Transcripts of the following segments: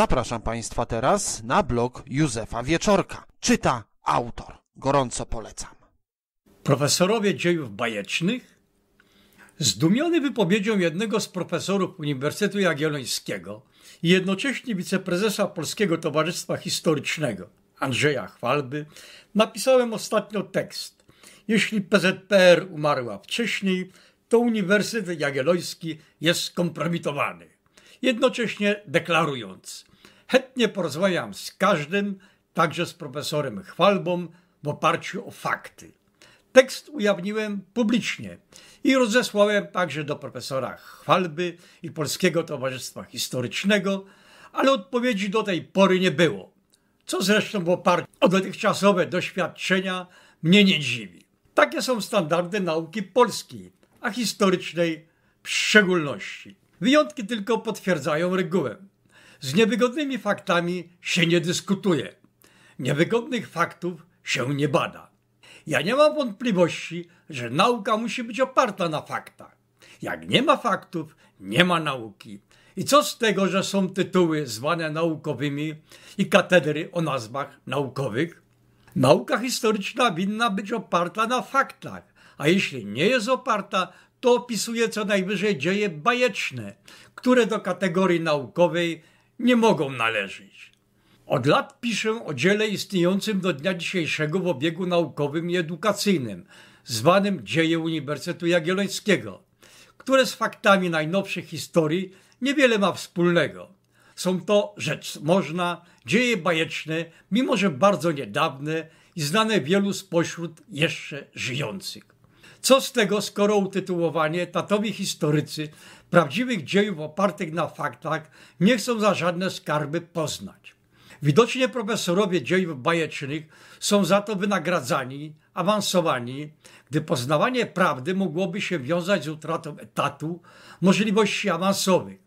Zapraszam Państwa teraz na blog Józefa Wieczorka. Czyta autor. Gorąco polecam. Profesorowie dziejów bajecznych? Zdumiony wypowiedzią jednego z profesorów Uniwersytetu Jagiellońskiego i jednocześnie wiceprezesa Polskiego Towarzystwa Historycznego Andrzeja Chwalby, napisałem ostatnio tekst. Jeśli PZPR umarła wcześniej, to Uniwersytet Jagielloński jest skompromitowany. Jednocześnie deklarując, Chętnie porozmawiam z każdym, także z profesorem Chwalbą, w oparciu o fakty. Tekst ujawniłem publicznie i rozesłałem także do profesora Chwalby i Polskiego Towarzystwa Historycznego, ale odpowiedzi do tej pory nie było, co zresztą w oparciu o dotychczasowe doświadczenia mnie nie dziwi. Takie są standardy nauki polskiej, a historycznej w szczególności. Wyjątki tylko potwierdzają regułę. Z niewygodnymi faktami się nie dyskutuje. Niewygodnych faktów się nie bada. Ja nie mam wątpliwości, że nauka musi być oparta na faktach. Jak nie ma faktów, nie ma nauki. I co z tego, że są tytuły zwane naukowymi i katedry o nazwach naukowych? Nauka historyczna winna być oparta na faktach, a jeśli nie jest oparta, to opisuje co najwyżej dzieje bajeczne, które do kategorii naukowej nie mogą należeć. Od lat piszę o dziele istniejącym do dnia dzisiejszego w obiegu naukowym i edukacyjnym, zwanym Dzieje Uniwersytetu Jagiellońskiego, które z faktami najnowszych historii niewiele ma wspólnego. Są to rzecz można, dzieje bajeczne, mimo że bardzo niedawne i znane wielu spośród jeszcze żyjących. Co z tego, skoro utytułowanie tatowi historycy prawdziwych dziejów opartych na faktach nie chcą za żadne skarby poznać? Widocznie profesorowie dziejów bajecznych są za to wynagradzani, awansowani, gdy poznawanie prawdy mogłoby się wiązać z utratą etatu, możliwości awansowych.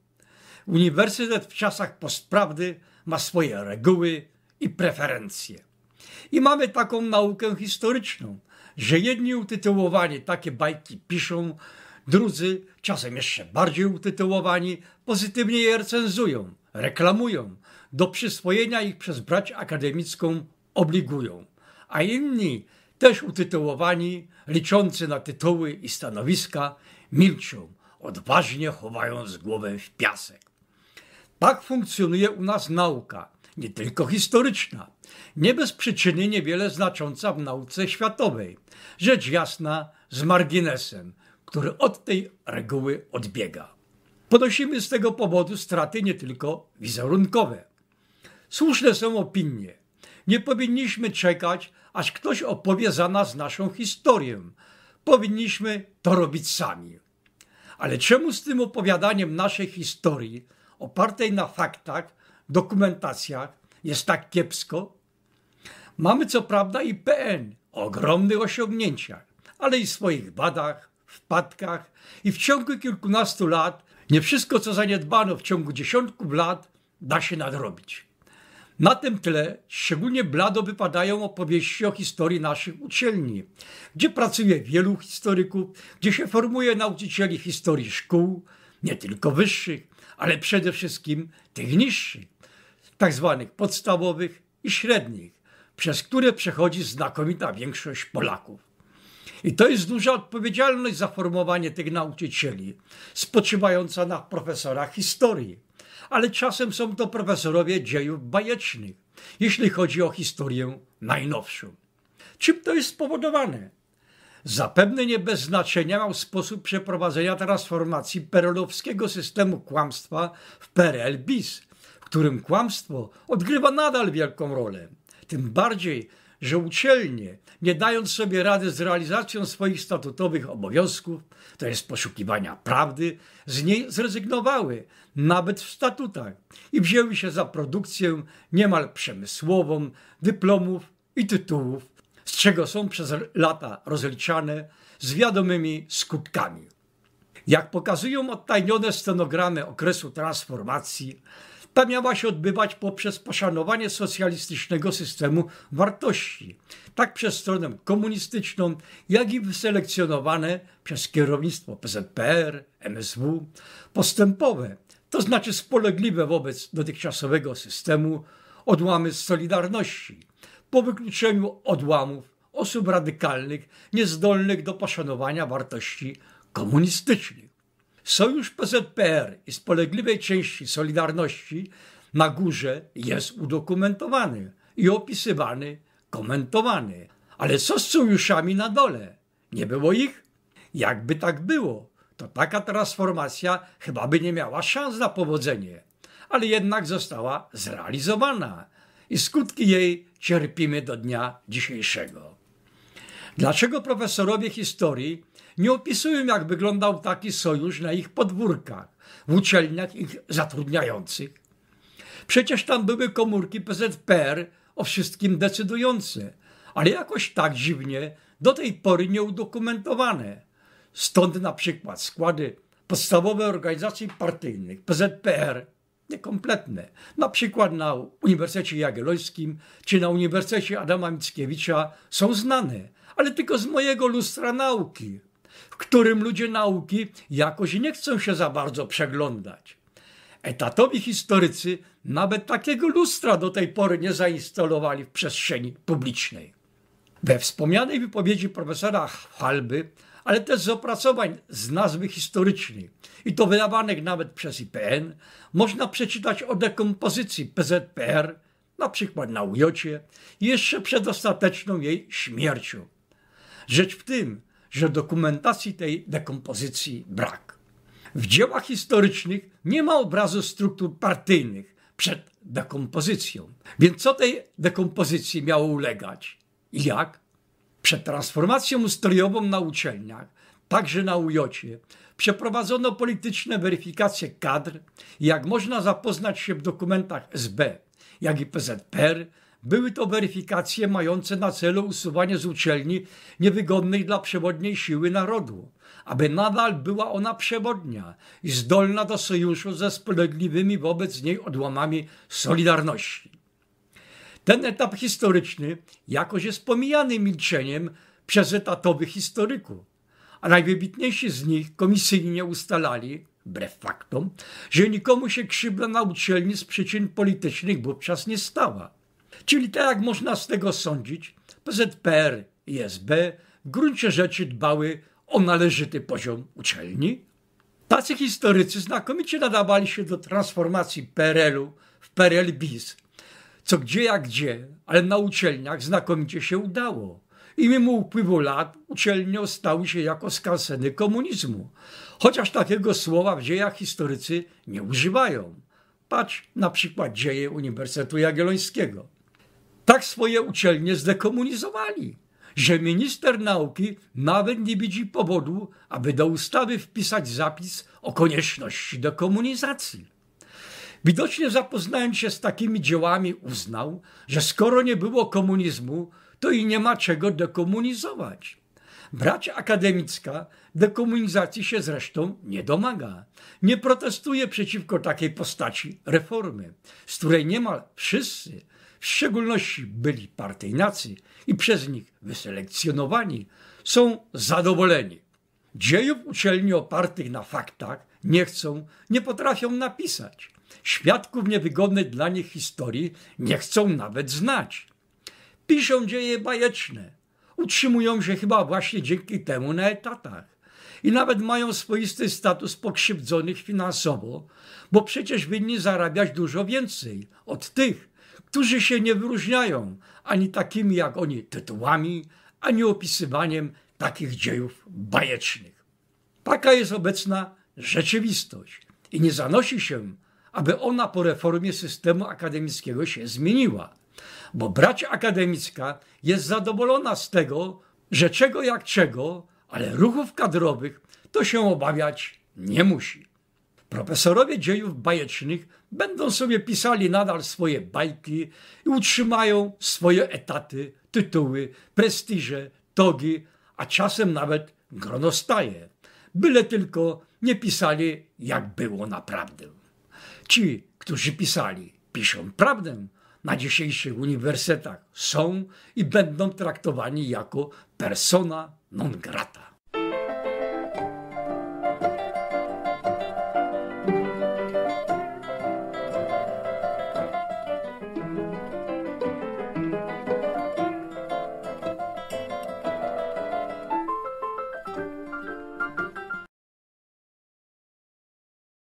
Uniwersytet w czasach postprawdy ma swoje reguły i preferencje. I mamy taką naukę historyczną – że jedni utytułowani takie bajki piszą, drudzy, czasem jeszcze bardziej utytułowani, pozytywnie je recenzują, reklamują, do przyswojenia ich przez brać akademicką obligują, a inni, też utytułowani, liczący na tytuły i stanowiska, milczą, odważnie chowając głowę w piasek. Tak funkcjonuje u nas nauka – nie tylko historyczna, nie bez przyczyny niewiele znacząca w nauce światowej, rzecz jasna z marginesem, który od tej reguły odbiega. Ponosimy z tego powodu straty nie tylko wizerunkowe. Słuszne są opinie. Nie powinniśmy czekać, aż ktoś opowie za nas naszą historię. Powinniśmy to robić sami. Ale czemu z tym opowiadaniem naszej historii, opartej na faktach, dokumentacja jest tak kiepsko? Mamy co prawda i PN o ogromnych osiągnięciach, ale i swoich badach, wpadkach i w ciągu kilkunastu lat nie wszystko, co zaniedbano w ciągu dziesiątków lat, da się nadrobić. Na tym tle szczególnie blado wypadają opowieści o historii naszych uczelni, gdzie pracuje wielu historyków, gdzie się formuje nauczycieli historii szkół, nie tylko wyższych, ale przede wszystkim tych niższych tzw. Tak podstawowych i średnich, przez które przechodzi znakomita większość Polaków. I to jest duża odpowiedzialność za formowanie tych nauczycieli, spoczywająca na profesorach historii. Ale czasem są to profesorowie dziejów bajecznych, jeśli chodzi o historię najnowszą. Czym to jest spowodowane? Zapewne nie bez znaczenia miał sposób przeprowadzenia transformacji perelowskiego systemu kłamstwa w PRL-BIS, którym kłamstwo odgrywa nadal wielką rolę. Tym bardziej, że uczelnie, nie dając sobie rady z realizacją swoich statutowych obowiązków, to jest poszukiwania prawdy, z niej zrezygnowały, nawet w statutach, i wzięły się za produkcję niemal przemysłową dyplomów i tytułów, z czego są przez lata rozliczane z wiadomymi skutkami. Jak pokazują odtajnione stenogramy okresu transformacji, ta miała się odbywać poprzez poszanowanie socjalistycznego systemu wartości, tak przez stronę komunistyczną, jak i wyselekcjonowane przez kierownictwo PZPR, MSW, postępowe, to znaczy spolegliwe wobec dotychczasowego systemu odłamy z Solidarności, po wykluczeniu odłamów osób radykalnych, niezdolnych do poszanowania wartości komunistycznych. Sojusz PZPR i spolegliwej części Solidarności na górze jest udokumentowany i opisywany, komentowany. Ale co z sojuszami na dole? Nie było ich? Jakby tak było, to taka transformacja chyba by nie miała szans na powodzenie, ale jednak została zrealizowana i skutki jej cierpimy do dnia dzisiejszego. Dlaczego profesorowie historii nie opisują, jak wyglądał taki sojusz na ich podwórkach, w uczelniach ich zatrudniających. Przecież tam były komórki PZPR o wszystkim decydujące, ale jakoś tak dziwnie do tej pory nieudokumentowane. Stąd na przykład składy podstawowe organizacji partyjnych PZPR niekompletne, na przykład na Uniwersytecie Jagiellońskim czy na Uniwersytecie Adama Mickiewicza są znane, ale tylko z mojego lustra nauki, którym ludzie nauki jakoś nie chcą się za bardzo przeglądać. Etatowi historycy nawet takiego lustra do tej pory nie zainstalowali w przestrzeni publicznej. We wspomnianej wypowiedzi profesora Halby, ale też z opracowań z nazwy historycznej i to wydawanych nawet przez IPN, można przeczytać o dekompozycji PZPR, na przykład na Ujocie, jeszcze przed ostateczną jej śmiercią. Rzecz w tym, że dokumentacji tej dekompozycji brak. W dziełach historycznych nie ma obrazu struktur partyjnych przed dekompozycją. Więc co tej dekompozycji miało ulegać? I jak? Przed transformacją ustrojową na uczelniach, także na Ujocie, przeprowadzono polityczne weryfikacje kadr, jak można zapoznać się w dokumentach SB, jak i PZPR, były to weryfikacje mające na celu usuwanie z uczelni niewygodnej dla przewodniej siły narodu, aby nadal była ona przewodnia i zdolna do sojuszu ze spolegliwymi wobec niej odłamami Solidarności. Ten etap historyczny jakoś jest pomijany milczeniem przez etatowych historyków, a najwybitniejsi z nich komisyjnie ustalali, wbrew faktom, że nikomu się krzywda na uczelni z przyczyn politycznych wówczas nie stała. Czyli tak jak można z tego sądzić, PZPR i SB w gruncie rzeczy dbały o należyty poziom uczelni. Tacy historycy znakomicie nadawali się do transformacji PRL-u w PRL bis, co gdzie jak gdzie, ale na uczelniach znakomicie się udało. I mimo upływu lat uczelnie stały się jako skanseny komunizmu, chociaż takiego słowa w dziejach historycy nie używają. Patrz na przykład dzieje Uniwersytetu Jagiellońskiego tak swoje uczelnie zdekomunizowali, że minister nauki nawet nie widzi powodu, aby do ustawy wpisać zapis o konieczności dekomunizacji. Widocznie zapoznając się z takimi dziełami uznał, że skoro nie było komunizmu, to i nie ma czego dekomunizować. Brać akademicka dekomunizacji się zresztą nie domaga. Nie protestuje przeciwko takiej postaci reformy, z której niemal wszyscy, w szczególności byli partyjnacy i przez nich wyselekcjonowani, są zadowoleni. Dziejów uczelni opartych na faktach nie chcą, nie potrafią napisać. Świadków niewygodnych dla nich historii nie chcą nawet znać. Piszą dzieje bajeczne. Utrzymują się chyba właśnie dzięki temu na etatach. I nawet mają swoisty status pokrzywdzonych finansowo, bo przecież winni zarabiać dużo więcej od tych, którzy się nie wyróżniają ani takimi jak oni tytułami, ani opisywaniem takich dziejów bajecznych. Taka jest obecna rzeczywistość i nie zanosi się, aby ona po reformie systemu akademickiego się zmieniła, bo brać akademicka jest zadowolona z tego, że czego jak czego, ale ruchów kadrowych to się obawiać nie musi. Profesorowie dziejów bajecznych będą sobie pisali nadal swoje bajki i utrzymają swoje etaty, tytuły, prestiże, togi, a czasem nawet grono staje. Byle tylko nie pisali, jak było naprawdę. Ci, którzy pisali, piszą prawdę, na dzisiejszych uniwersytetach są i będą traktowani jako persona non grata.